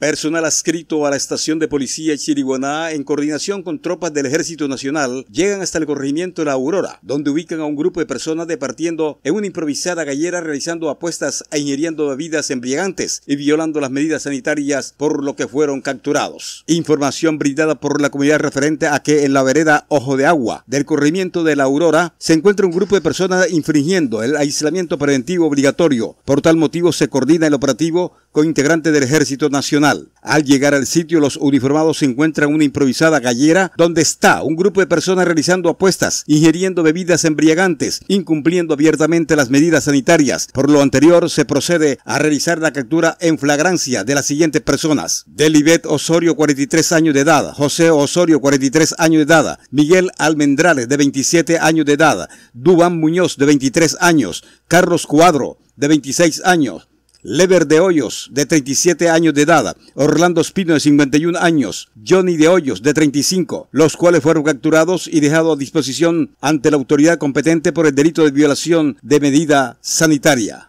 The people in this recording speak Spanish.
Personal adscrito a la estación de policía Chiriguaná, en coordinación con tropas del Ejército Nacional, llegan hasta el de La Aurora, donde ubican a un grupo de personas departiendo en una improvisada gallera realizando apuestas e ingiriendo bebidas embriagantes y violando las medidas sanitarias por lo que fueron capturados. Información brindada por la comunidad referente a que en la vereda Ojo de Agua del corrimiento de La Aurora se encuentra un grupo de personas infringiendo el aislamiento preventivo obligatorio. Por tal motivo se coordina el operativo integrante del Ejército Nacional. Al llegar al sitio, los uniformados se encuentran una improvisada gallera donde está un grupo de personas realizando apuestas, ingiriendo bebidas embriagantes, incumpliendo abiertamente las medidas sanitarias. Por lo anterior, se procede a realizar la captura en flagrancia de las siguientes personas. Delibet Osorio, 43 años de edad. José Osorio, 43 años de edad. Miguel Almendrales, de 27 años de edad. Dubán Muñoz, de 23 años. Carlos Cuadro, de 26 años. Lever de Hoyos, de 37 años de edad, Orlando Espino, de 51 años, Johnny de Hoyos, de 35, los cuales fueron capturados y dejados a disposición ante la autoridad competente por el delito de violación de medida sanitaria.